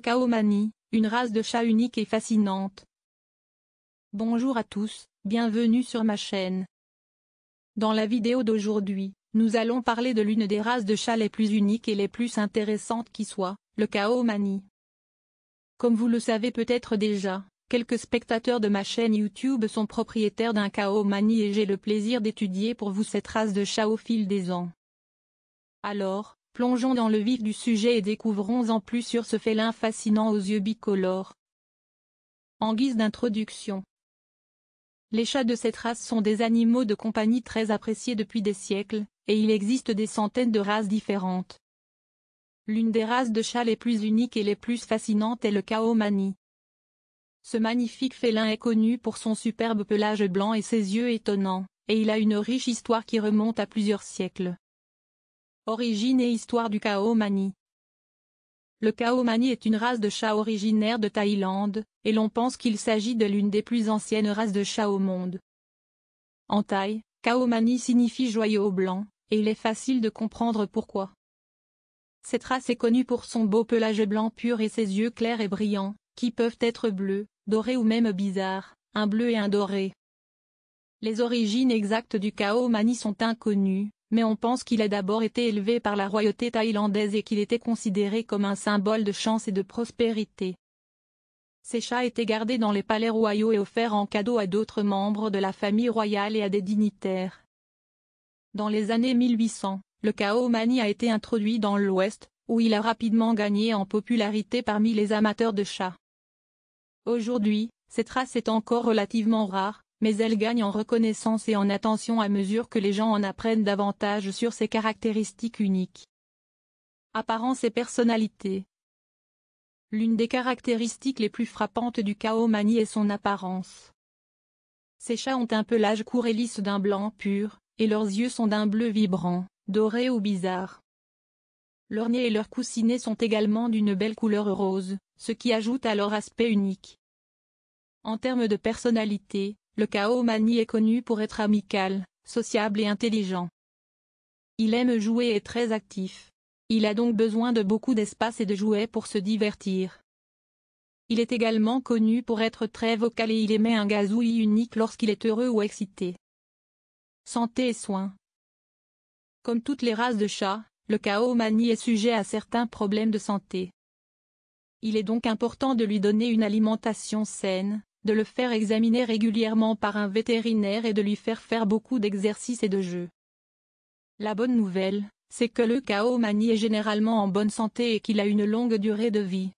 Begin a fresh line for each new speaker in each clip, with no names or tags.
Kaomani, une race de chat unique et fascinante. Bonjour à tous, bienvenue sur ma chaîne. Dans la vidéo d'aujourd'hui, nous allons parler de l'une des races de chats les plus uniques et les plus intéressantes qui soit, le Kaomani. Comme vous le savez peut-être déjà, quelques spectateurs de ma chaîne YouTube sont propriétaires d'un Kaomani et j'ai le plaisir d'étudier pour vous cette race de chat au fil des ans. Alors, Plongeons dans le vif du sujet et découvrons en plus sur ce félin fascinant aux yeux bicolores. En guise d'introduction Les chats de cette race sont des animaux de compagnie très appréciés depuis des siècles, et il existe des centaines de races différentes. L'une des races de chats les plus uniques et les plus fascinantes est le Kaomani. Ce magnifique félin est connu pour son superbe pelage blanc et ses yeux étonnants, et il a une riche histoire qui remonte à plusieurs siècles. Origine et histoire du Kaomani Le Kaomani est une race de chat originaire de Thaïlande, et l'on pense qu'il s'agit de l'une des plus anciennes races de chats au monde. En Thaï, Kaomani signifie joyau blanc, et il est facile de comprendre pourquoi. Cette race est connue pour son beau pelage blanc pur et ses yeux clairs et brillants, qui peuvent être bleus, dorés ou même bizarres, un bleu et un doré. Les origines exactes du Kaomani sont inconnues, mais on pense qu'il a d'abord été élevé par la royauté thaïlandaise et qu'il était considéré comme un symbole de chance et de prospérité. Ces chats étaient gardés dans les palais royaux et offerts en cadeau à d'autres membres de la famille royale et à des dignitaires. Dans les années 1800, le Kaomani a été introduit dans l'Ouest, où il a rapidement gagné en popularité parmi les amateurs de chats. Aujourd'hui, cette race est encore relativement rare, mais elle gagne en reconnaissance et en attention à mesure que les gens en apprennent davantage sur ses caractéristiques uniques. Apparence et personnalité L'une des caractéristiques les plus frappantes du Kaomani est son apparence. Ces chats ont un pelage court et lisse d'un blanc pur, et leurs yeux sont d'un bleu vibrant, doré ou bizarre. Leur nez et leur coussinet sont également d'une belle couleur rose, ce qui ajoute à leur aspect unique. En termes de personnalité, le Kaomani est connu pour être amical, sociable et intelligent. Il aime jouer et est très actif. Il a donc besoin de beaucoup d'espace et de jouets pour se divertir. Il est également connu pour être très vocal et il émet un gazouillis unique lorsqu'il est heureux ou excité. Santé et soins Comme toutes les races de chats, le Kaomani est sujet à certains problèmes de santé. Il est donc important de lui donner une alimentation saine, de le faire examiner régulièrement par un vétérinaire et de lui faire faire beaucoup d'exercices et de jeux. La bonne nouvelle, c'est que le Kaomani est généralement en bonne santé et qu'il a une longue durée de vie.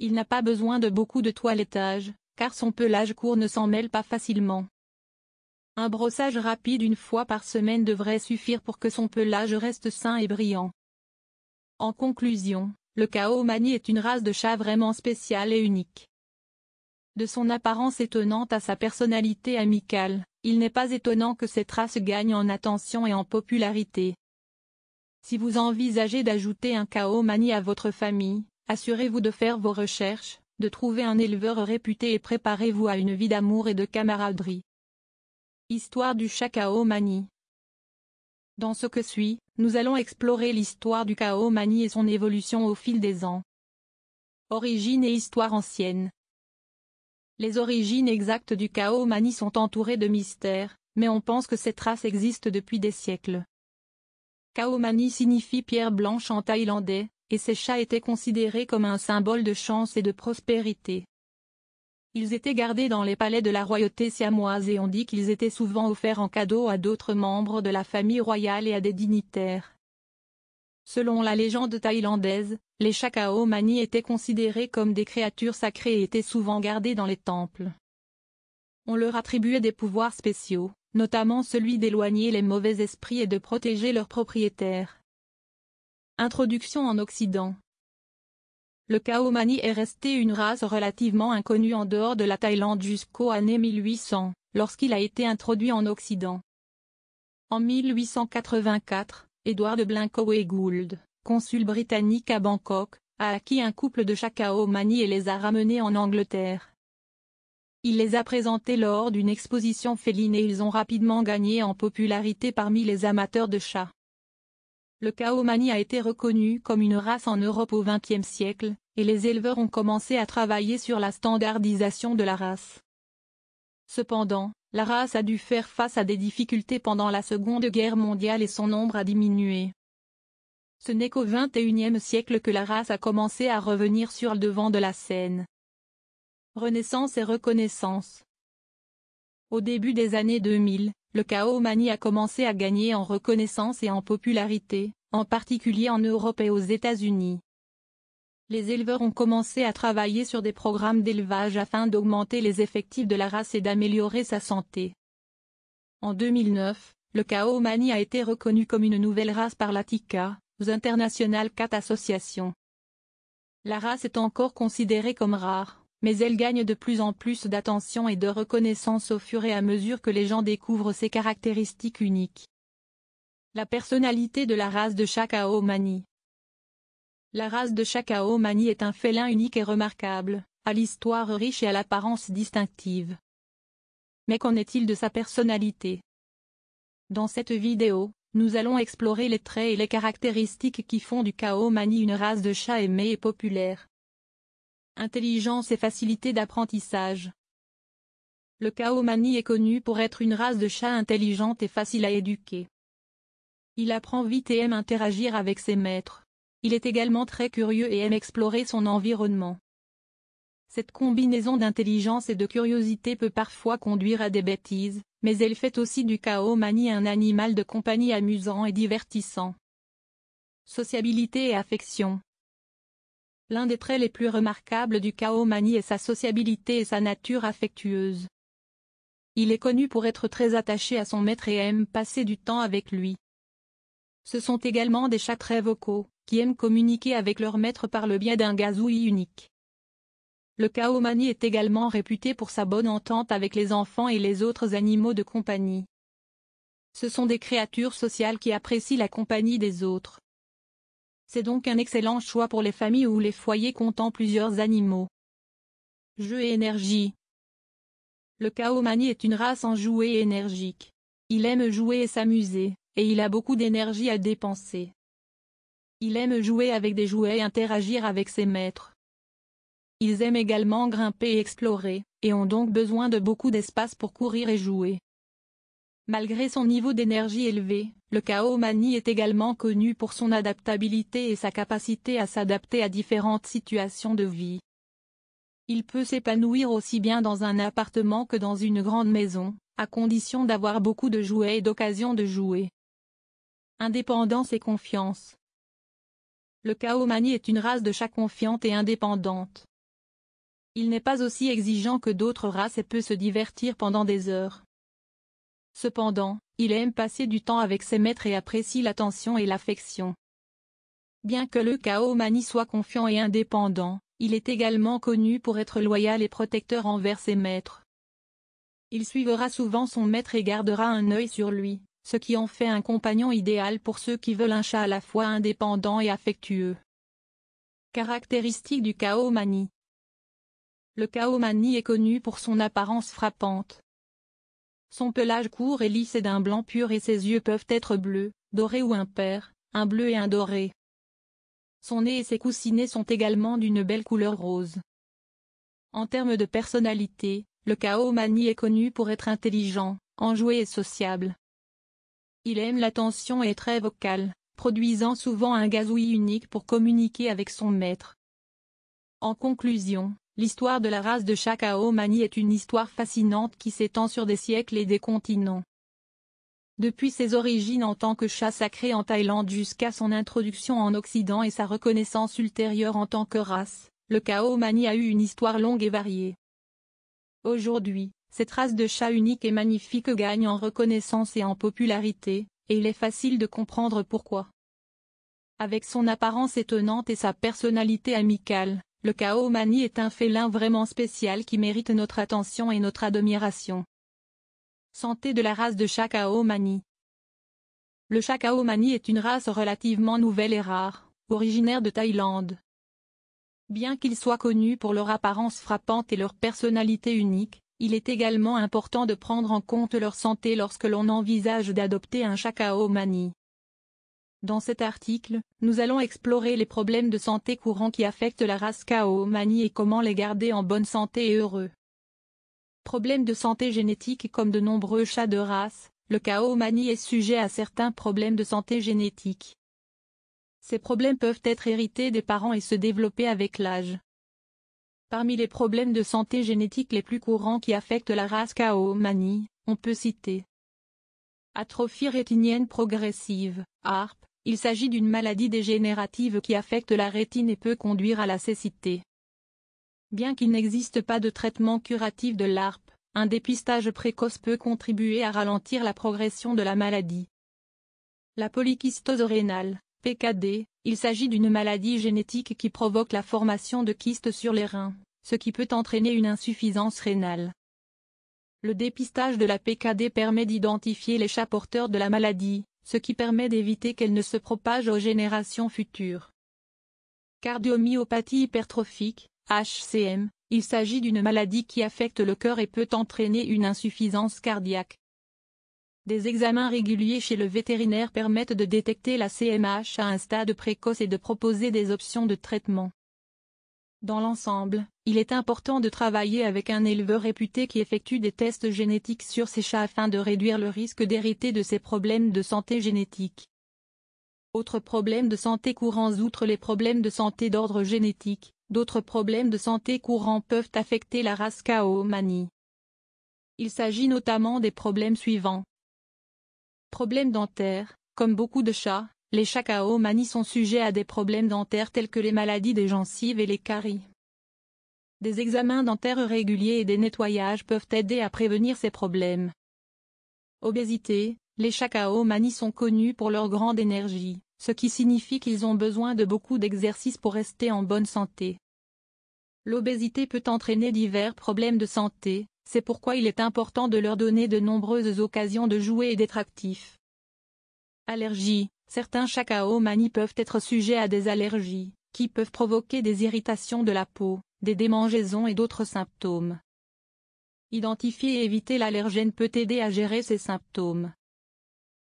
Il n'a pas besoin de beaucoup de toilettage, car son pelage court ne s'en mêle pas facilement. Un brossage rapide une fois par semaine devrait suffire pour que son pelage reste sain et brillant. En conclusion, le Kaomani est une race de chat vraiment spéciale et unique. De son apparence étonnante à sa personnalité amicale, il n'est pas étonnant que cette race gagne en attention et en popularité. Si vous envisagez d'ajouter un Kaomani à votre famille, assurez-vous de faire vos recherches, de trouver un éleveur réputé et préparez-vous à une vie d'amour et de camaraderie. Histoire du chat Kaomani Dans ce que suit, nous allons explorer l'histoire du Kaomani et son évolution au fil des ans. Origine et histoire ancienne les origines exactes du Kaomani sont entourées de mystères, mais on pense que ces traces existent depuis des siècles. Kaomani signifie pierre blanche en thaïlandais, et ces chats étaient considérés comme un symbole de chance et de prospérité. Ils étaient gardés dans les palais de la royauté siamoise et on dit qu'ils étaient souvent offerts en cadeau à d'autres membres de la famille royale et à des dignitaires. Selon la légende thaïlandaise, les Chakaomani étaient considérés comme des créatures sacrées et étaient souvent gardés dans les temples. On leur attribuait des pouvoirs spéciaux, notamment celui d'éloigner les mauvais esprits et de protéger leurs propriétaires. Introduction en Occident Le Kaomani est resté une race relativement inconnue en dehors de la Thaïlande jusqu'aux années 1800, lorsqu'il a été introduit en Occident. En 1884, Edward Blanco et Gould, consul britannique à Bangkok, a acquis un couple de chats Kaomani et les a ramenés en Angleterre. Il les a présentés lors d'une exposition féline et ils ont rapidement gagné en popularité parmi les amateurs de chats. Le Kaomani a été reconnu comme une race en Europe au XXe siècle, et les éleveurs ont commencé à travailler sur la standardisation de la race. Cependant, la race a dû faire face à des difficultés pendant la Seconde Guerre mondiale et son nombre a diminué. Ce n'est qu'au XXIe siècle que la race a commencé à revenir sur le devant de la scène. Renaissance et reconnaissance Au début des années 2000, le chaos a commencé à gagner en reconnaissance et en popularité, en particulier en Europe et aux États-Unis les éleveurs ont commencé à travailler sur des programmes d'élevage afin d'augmenter les effectifs de la race et d'améliorer sa santé. En 2009, le Kaomani a été reconnu comme une nouvelle race par l'ATICA, The International Cat Association. La race est encore considérée comme rare, mais elle gagne de plus en plus d'attention et de reconnaissance au fur et à mesure que les gens découvrent ses caractéristiques uniques. La personnalité de la race de chaque Kaomani la race de chat Kaomani est un félin unique et remarquable, à l'histoire riche et à l'apparence distinctive. Mais qu'en est-il de sa personnalité Dans cette vidéo, nous allons explorer les traits et les caractéristiques qui font du Kaomani une race de chat aimée et populaire. Intelligence et facilité d'apprentissage Le Kaomani est connu pour être une race de chat intelligente et facile à éduquer. Il apprend vite et aime interagir avec ses maîtres. Il est également très curieux et aime explorer son environnement. Cette combinaison d'intelligence et de curiosité peut parfois conduire à des bêtises, mais elle fait aussi du chaos un animal de compagnie amusant et divertissant. Sociabilité et affection L'un des traits les plus remarquables du chaos est sa sociabilité et sa nature affectueuse. Il est connu pour être très attaché à son maître et aime passer du temps avec lui. Ce sont également des chats très vocaux, qui aiment communiquer avec leur maître par le biais d'un gazouille unique. Le Kaomani est également réputé pour sa bonne entente avec les enfants et les autres animaux de compagnie. Ce sont des créatures sociales qui apprécient la compagnie des autres. C'est donc un excellent choix pour les familles ou les foyers comptant plusieurs animaux. Jeu et énergie Le Kaomani est une race enjouée et énergique. Il aime jouer et s'amuser, et il a beaucoup d'énergie à dépenser. Il aime jouer avec des jouets et interagir avec ses maîtres. Ils aiment également grimper et explorer, et ont donc besoin de beaucoup d'espace pour courir et jouer. Malgré son niveau d'énergie élevé, le Kaomani est également connu pour son adaptabilité et sa capacité à s'adapter à différentes situations de vie. Il peut s'épanouir aussi bien dans un appartement que dans une grande maison, à condition d'avoir beaucoup de jouets et d'occasion de jouer. Indépendance et confiance le Kaomani est une race de chat confiante et indépendante. Il n'est pas aussi exigeant que d'autres races et peut se divertir pendant des heures. Cependant, il aime passer du temps avec ses maîtres et apprécie l'attention et l'affection. Bien que le Kaomani soit confiant et indépendant, il est également connu pour être loyal et protecteur envers ses maîtres. Il suivra souvent son maître et gardera un œil sur lui ce qui en fait un compagnon idéal pour ceux qui veulent un chat à la fois indépendant et affectueux. Caractéristiques du Kaomani Le Kaomani est connu pour son apparence frappante. Son pelage court et lisse est d'un blanc pur et ses yeux peuvent être bleus, dorés ou impairs, un bleu et un doré. Son nez et ses coussinets sont également d'une belle couleur rose. En termes de personnalité, le Kaomani est connu pour être intelligent, enjoué et sociable. Il aime l'attention et est très vocal, produisant souvent un gazouille unique pour communiquer avec son maître. En conclusion, l'histoire de la race de Kaomani est une histoire fascinante qui s'étend sur des siècles et des continents. Depuis ses origines en tant que chat sacré en Thaïlande jusqu'à son introduction en Occident et sa reconnaissance ultérieure en tant que race, le Kaomani a eu une histoire longue et variée. Aujourd'hui, cette race de chat unique et magnifique gagne en reconnaissance et en popularité, et il est facile de comprendre pourquoi. Avec son apparence étonnante et sa personnalité amicale, le Kaomani est un félin vraiment spécial qui mérite notre attention et notre admiration. Santé de la race de chat Le chat est une race relativement nouvelle et rare, originaire de Thaïlande. Bien qu'ils soient connus pour leur apparence frappante et leur personnalité unique, il est également important de prendre en compte leur santé lorsque l'on envisage d'adopter un chat Kaomani. Dans cet article, nous allons explorer les problèmes de santé courants qui affectent la race Kaomani et comment les garder en bonne santé et heureux. Problèmes de santé génétique Comme de nombreux chats de race, le Kaomani est sujet à certains problèmes de santé génétique. Ces problèmes peuvent être hérités des parents et se développer avec l'âge. Parmi les problèmes de santé génétique les plus courants qui affectent la race Kaomani, on peut citer atrophie rétinienne progressive, ARP, il s'agit d'une maladie dégénérative qui affecte la rétine et peut conduire à la cécité. Bien qu'il n'existe pas de traitement curatif de l'ARP, un dépistage précoce peut contribuer à ralentir la progression de la maladie. La polykystose rénale, PKD, il s'agit d'une maladie génétique qui provoque la formation de kystes sur les reins, ce qui peut entraîner une insuffisance rénale. Le dépistage de la PKD permet d'identifier les chats porteurs de la maladie, ce qui permet d'éviter qu'elle ne se propage aux générations futures. Cardiomyopathie hypertrophique, HCM, il s'agit d'une maladie qui affecte le cœur et peut entraîner une insuffisance cardiaque. Des examens réguliers chez le vétérinaire permettent de détecter la CMH à un stade précoce et de proposer des options de traitement. Dans l'ensemble, il est important de travailler avec un éleveur réputé qui effectue des tests génétiques sur ses chats afin de réduire le risque d'hériter de ces problèmes de santé génétique. Autres problèmes de santé courants Outre les problèmes de santé d'ordre génétique, d'autres problèmes de santé courants peuvent affecter la race Kaomani. Il s'agit notamment des problèmes suivants, Problèmes dentaires Comme beaucoup de chats, les chats sont sujets à des problèmes dentaires tels que les maladies des gencives et les caries. Des examens dentaires réguliers et des nettoyages peuvent aider à prévenir ces problèmes. Obésité, les chats sont connus pour leur grande énergie, ce qui signifie qu'ils ont besoin de beaucoup d'exercices pour rester en bonne santé. L'obésité peut entraîner divers problèmes de santé, c'est pourquoi il est important de leur donner de nombreuses occasions de jouer et d'être actifs. Allergies Certains chacaomani peuvent être sujets à des allergies, qui peuvent provoquer des irritations de la peau, des démangeaisons et d'autres symptômes. Identifier et éviter l'allergène peut aider à gérer ces symptômes.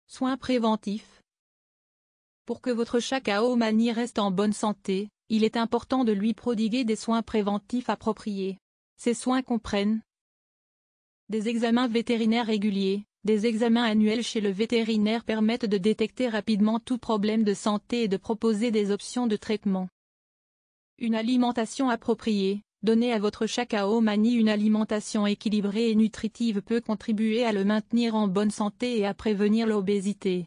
Soins préventifs Pour que votre chacaomanie reste en bonne santé, il est important de lui prodiguer des soins préventifs appropriés. Ces soins comprennent des examens vétérinaires réguliers, des examens annuels chez le vétérinaire permettent de détecter rapidement tout problème de santé et de proposer des options de traitement. Une alimentation appropriée, donner à votre chacao Mani une alimentation équilibrée et nutritive peut contribuer à le maintenir en bonne santé et à prévenir l'obésité.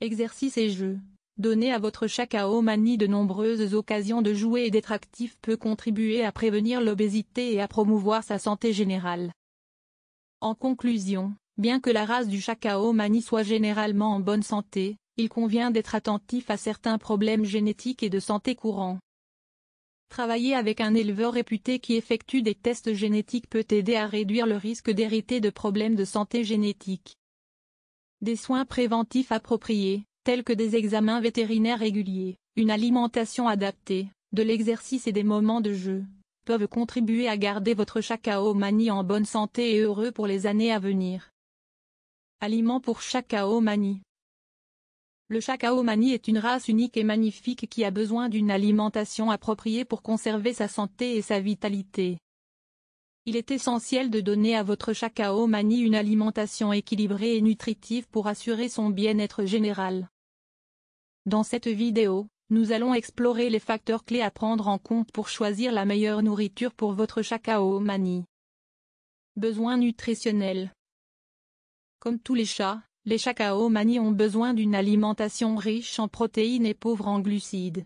Exercice et jeux. Donner à votre chacao manie de nombreuses occasions de jouer et d'être actif peut contribuer à prévenir l'obésité et à promouvoir sa santé générale. En conclusion, bien que la race du Chacao Mani soit généralement en bonne santé, il convient d'être attentif à certains problèmes génétiques et de santé courants. Travailler avec un éleveur réputé qui effectue des tests génétiques peut aider à réduire le risque d'hériter de problèmes de santé génétique. Des soins préventifs appropriés, tels que des examens vétérinaires réguliers, une alimentation adaptée, de l'exercice et des moments de jeu, peuvent contribuer à garder votre mani en bonne santé et heureux pour les années à venir. Aliments pour Mani. Le Chakaomani est une race unique et magnifique qui a besoin d'une alimentation appropriée pour conserver sa santé et sa vitalité. Il est essentiel de donner à votre Chakaomani une alimentation équilibrée et nutritive pour assurer son bien-être général. Dans cette vidéo, nous allons explorer les facteurs clés à prendre en compte pour choisir la meilleure nourriture pour votre mani. Besoins nutritionnels Comme tous les chats, les mani ont besoin d'une alimentation riche en protéines et pauvre en glucides.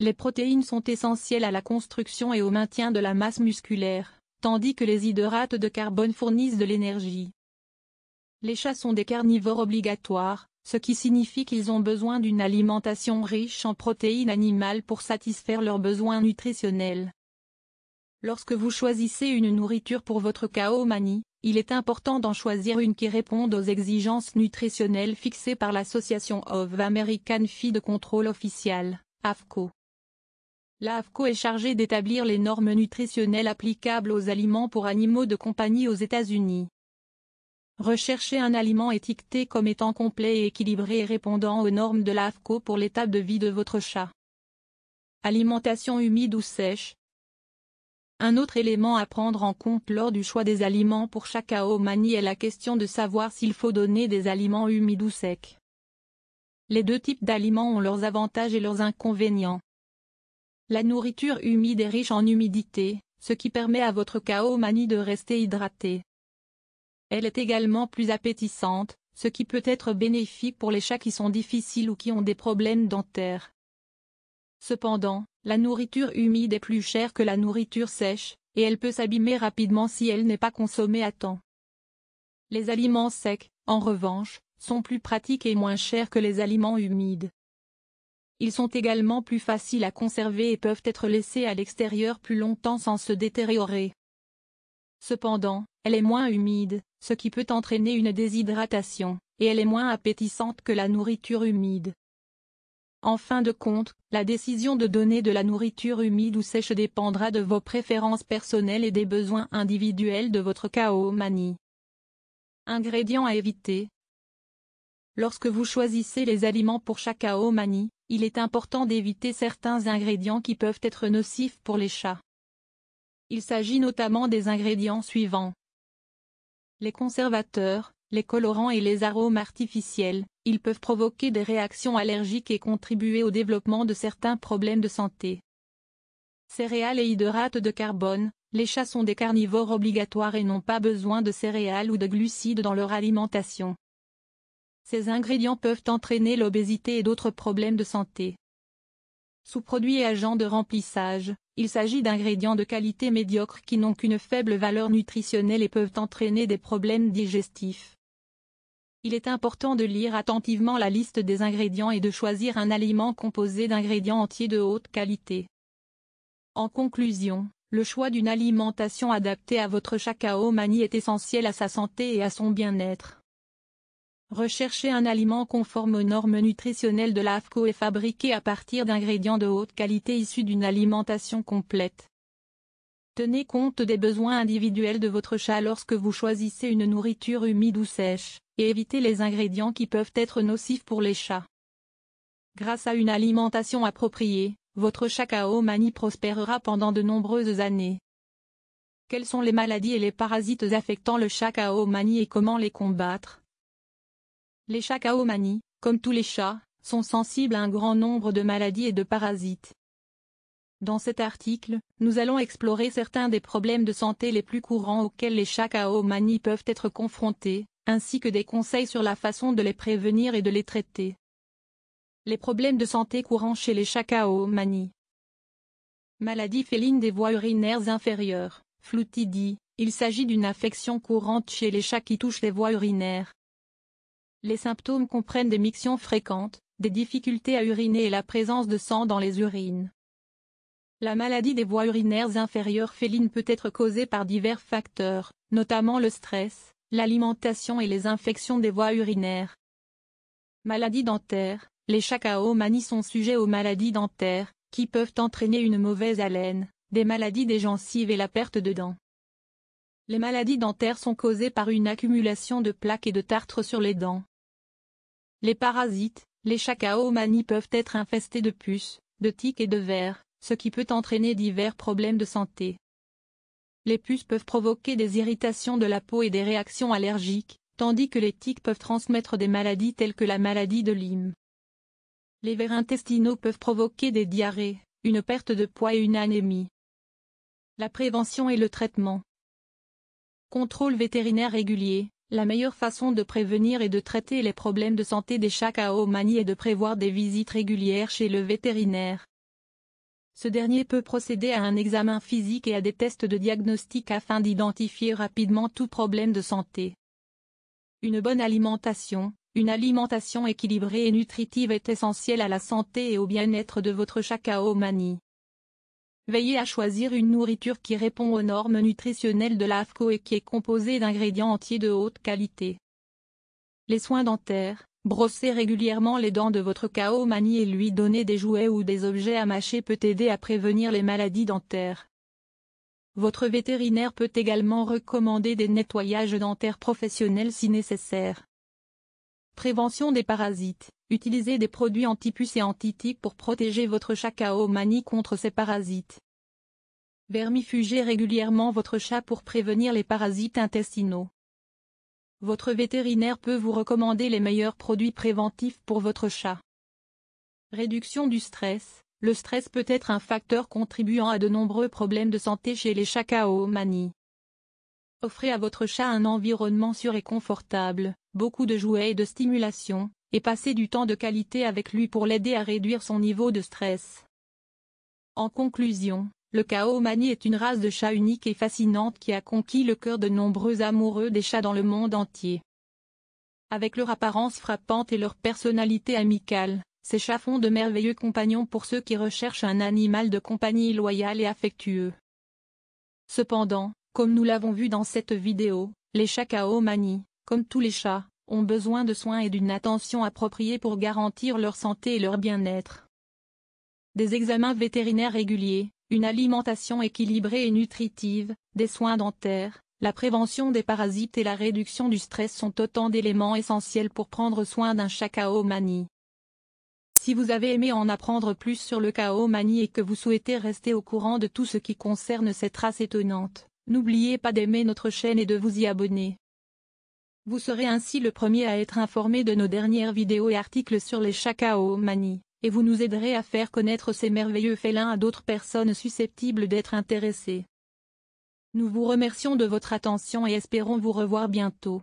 Les protéines sont essentielles à la construction et au maintien de la masse musculaire, tandis que les hydrates de carbone fournissent de l'énergie. Les chats sont des carnivores obligatoires, ce qui signifie qu'ils ont besoin d'une alimentation riche en protéines animales pour satisfaire leurs besoins nutritionnels. Lorsque vous choisissez une nourriture pour votre kaomanie, il est important d'en choisir une qui réponde aux exigences nutritionnelles fixées par l'Association of American Feed Control Official, AFCO. L'AFCO est chargée d'établir les normes nutritionnelles applicables aux aliments pour animaux de compagnie aux États-Unis. Recherchez un aliment étiqueté comme étant complet et équilibré et répondant aux normes de l'AFCO pour l'étape de vie de votre chat. Alimentation humide ou sèche. Un autre élément à prendre en compte lors du choix des aliments pour chaque Kaomani est la question de savoir s'il faut donner des aliments humides ou secs. Les deux types d'aliments ont leurs avantages et leurs inconvénients. La nourriture humide est riche en humidité, ce qui permet à votre Kaomani de rester hydraté. Elle est également plus appétissante, ce qui peut être bénéfique pour les chats qui sont difficiles ou qui ont des problèmes dentaires. Cependant, la nourriture humide est plus chère que la nourriture sèche, et elle peut s'abîmer rapidement si elle n'est pas consommée à temps. Les aliments secs, en revanche, sont plus pratiques et moins chers que les aliments humides. Ils sont également plus faciles à conserver et peuvent être laissés à l'extérieur plus longtemps sans se détériorer. Cependant, elle est moins humide, ce qui peut entraîner une déshydratation, et elle est moins appétissante que la nourriture humide. En fin de compte, la décision de donner de la nourriture humide ou sèche dépendra de vos préférences personnelles et des besoins individuels de votre kaomanie. Ingrédients à éviter Lorsque vous choisissez les aliments pour chaque Kaomani, il est important d'éviter certains ingrédients qui peuvent être nocifs pour les chats. Il s'agit notamment des ingrédients suivants les conservateurs, les colorants et les arômes artificiels, ils peuvent provoquer des réactions allergiques et contribuer au développement de certains problèmes de santé. Céréales et hydrates de carbone, les chats sont des carnivores obligatoires et n'ont pas besoin de céréales ou de glucides dans leur alimentation. Ces ingrédients peuvent entraîner l'obésité et d'autres problèmes de santé. Sous-produits et agents de remplissage, il s'agit d'ingrédients de qualité médiocre qui n'ont qu'une faible valeur nutritionnelle et peuvent entraîner des problèmes digestifs. Il est important de lire attentivement la liste des ingrédients et de choisir un aliment composé d'ingrédients entiers de haute qualité. En conclusion, le choix d'une alimentation adaptée à votre chacao est essentiel à sa santé et à son bien-être. Recherchez un aliment conforme aux normes nutritionnelles de l'AFCO et fabriqué à partir d'ingrédients de haute qualité issus d'une alimentation complète. Tenez compte des besoins individuels de votre chat lorsque vous choisissez une nourriture humide ou sèche, et évitez les ingrédients qui peuvent être nocifs pour les chats. Grâce à une alimentation appropriée, votre chat Kaomani prospérera pendant de nombreuses années. Quelles sont les maladies et les parasites affectant le chat Kaomani et comment les combattre les chats kaomani, comme tous les chats, sont sensibles à un grand nombre de maladies et de parasites. Dans cet article, nous allons explorer certains des problèmes de santé les plus courants auxquels les chats kaomani peuvent être confrontés, ainsi que des conseils sur la façon de les prévenir et de les traiter. Les problèmes de santé courants chez les chats kaomani. Maladie féline des voies urinaires inférieures, floutidie, il s'agit d'une affection courante chez les chats qui touchent les voies urinaires, les symptômes comprennent des mictions fréquentes, des difficultés à uriner et la présence de sang dans les urines. La maladie des voies urinaires inférieures félines peut être causée par divers facteurs, notamment le stress, l'alimentation et les infections des voies urinaires. Maladies dentaires Les chakaomanies sont sujets aux maladies dentaires, qui peuvent entraîner une mauvaise haleine, des maladies des gencives et la perte de dents. Les maladies dentaires sont causées par une accumulation de plaques et de tartres sur les dents. Les parasites, les chacaomanies peuvent être infestés de puces, de tiques et de vers, ce qui peut entraîner divers problèmes de santé. Les puces peuvent provoquer des irritations de la peau et des réactions allergiques, tandis que les tiques peuvent transmettre des maladies telles que la maladie de Lyme. Les vers intestinaux peuvent provoquer des diarrhées, une perte de poids et une anémie. La prévention et le traitement. Contrôle vétérinaire régulier, la meilleure façon de prévenir et de traiter les problèmes de santé des chats est de prévoir des visites régulières chez le vétérinaire. Ce dernier peut procéder à un examen physique et à des tests de diagnostic afin d'identifier rapidement tout problème de santé. Une bonne alimentation, une alimentation équilibrée et nutritive est essentielle à la santé et au bien-être de votre chakaomanie. Veillez à choisir une nourriture qui répond aux normes nutritionnelles de l'AFCO et qui est composée d'ingrédients entiers de haute qualité. Les soins dentaires. Brosser régulièrement les dents de votre kaomani et lui donner des jouets ou des objets à mâcher peut aider à prévenir les maladies dentaires. Votre vétérinaire peut également recommander des nettoyages dentaires professionnels si nécessaire. Prévention des parasites. Utilisez des produits antipuces et antitiques pour protéger votre chat mani contre ces parasites. Vermifugez régulièrement votre chat pour prévenir les parasites intestinaux. Votre vétérinaire peut vous recommander les meilleurs produits préventifs pour votre chat. Réduction du stress. Le stress peut être un facteur contribuant à de nombreux problèmes de santé chez les chats Offrez à votre chat un environnement sûr et confortable, beaucoup de jouets et de stimulation, et passer du temps de qualité avec lui pour l'aider à réduire son niveau de stress. En conclusion, le Kaomani est une race de chats unique et fascinante qui a conquis le cœur de nombreux amoureux des chats dans le monde entier. Avec leur apparence frappante et leur personnalité amicale, ces chats font de merveilleux compagnons pour ceux qui recherchent un animal de compagnie loyal et affectueux. Cependant, comme nous l'avons vu dans cette vidéo, les chats Kaomani, comme tous les chats, ont besoin de soins et d'une attention appropriée pour garantir leur santé et leur bien-être. Des examens vétérinaires réguliers, une alimentation équilibrée et nutritive, des soins dentaires, la prévention des parasites et la réduction du stress sont autant d'éléments essentiels pour prendre soin d'un chat Kaomani. Si vous avez aimé en apprendre plus sur le Kaomani et que vous souhaitez rester au courant de tout ce qui concerne cette race étonnante, n'oubliez pas d'aimer notre chaîne et de vous y abonner. Vous serez ainsi le premier à être informé de nos dernières vidéos et articles sur les Chakaomanies, et vous nous aiderez à faire connaître ces merveilleux félins à d'autres personnes susceptibles d'être intéressées. Nous vous remercions de votre attention et espérons vous revoir bientôt.